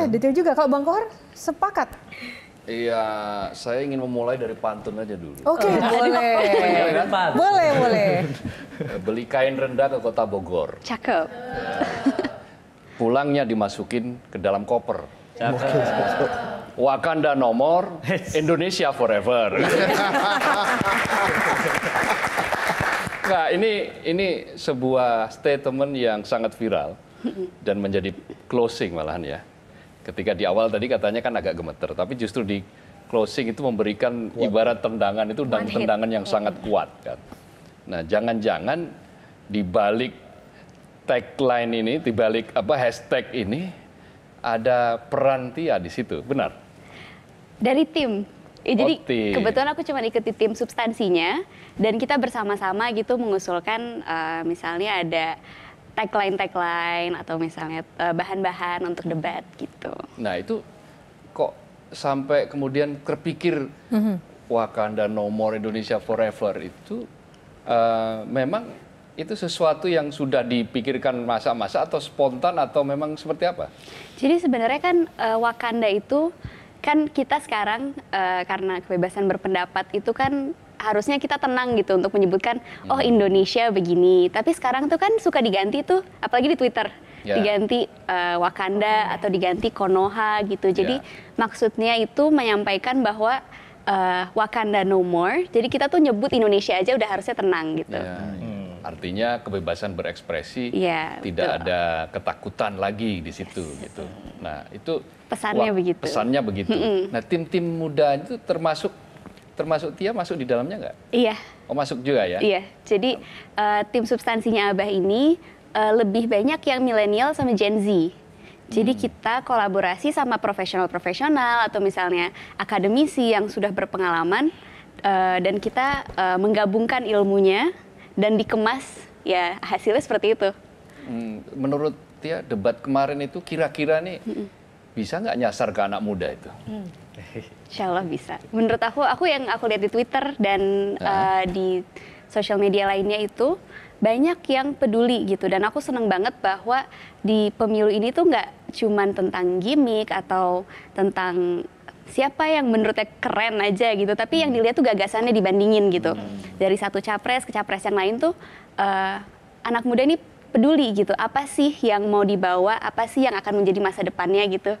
Iya, kan? detail juga. Kalau Bang Kohar sepakat? Iya, saya ingin memulai dari pantun aja dulu. Oke, okay, oh, boleh. boleh, kan? boleh, boleh. Beli kain rendah ke kota Bogor. Cakep. Pulangnya dimasukin ke dalam koper. Cakep. Wakanda nomor, Indonesia forever. nah, ini ini sebuah statement yang sangat viral dan menjadi closing malahan ya Ketika di awal tadi katanya kan agak gemeter, tapi justru di closing itu memberikan kuat. ibarat tendangan itu dan tendangan yang hmm. sangat kuat kan. Nah, jangan-jangan di balik tagline ini, di balik apa hashtag ini ada peran Tia di situ, benar? Dari tim. Ya, jadi oh, tim. kebetulan aku cuma ikuti tim substansinya dan kita bersama-sama gitu mengusulkan uh, misalnya ada tagline-tagline atau misalnya eh, bahan-bahan untuk hmm. debat gitu. Nah itu kok sampai kemudian terpikir hmm. Wakanda No More Indonesia Forever itu uh, memang itu sesuatu yang sudah dipikirkan masa-masa atau spontan atau memang seperti apa? Jadi sebenarnya kan uh, Wakanda itu kan kita sekarang uh, karena kebebasan berpendapat itu kan harusnya kita tenang gitu untuk menyebutkan oh Indonesia begini. Tapi sekarang tuh kan suka diganti tuh apalagi di Twitter yeah. diganti uh, Wakanda atau diganti Konoha gitu. Jadi yeah. maksudnya itu menyampaikan bahwa uh, Wakanda no more. Jadi kita tuh nyebut Indonesia aja udah harusnya tenang gitu. Yeah. Hmm. Artinya kebebasan berekspresi yeah, tidak betul. ada ketakutan lagi di situ yes. gitu. Nah, itu pesannya wah, begitu. Pesannya begitu. Mm -hmm. Nah, tim-tim muda itu termasuk termasuk Tia masuk di dalamnya nggak? Iya. Oh masuk juga ya? Iya. Jadi uh, tim substansinya Abah ini uh, lebih banyak yang milenial sama Gen Z. Jadi hmm. kita kolaborasi sama profesional-profesional atau misalnya akademisi yang sudah berpengalaman uh, dan kita uh, menggabungkan ilmunya dan dikemas ya hasilnya seperti itu. Hmm, menurut Tia debat kemarin itu kira-kira nih hmm. bisa nggak nyasar ke anak muda itu? Hmm. Insya Allah bisa. Menurut aku, aku yang aku lihat di Twitter dan uh, di sosial media lainnya itu banyak yang peduli gitu dan aku seneng banget bahwa di pemilu ini tuh nggak cuman tentang gimmick atau tentang siapa yang menurutnya keren aja gitu tapi yang hmm. dilihat tuh gagasannya dibandingin gitu hmm. dari satu capres ke capres yang lain tuh uh, anak muda ini peduli gitu apa sih yang mau dibawa apa sih yang akan menjadi masa depannya gitu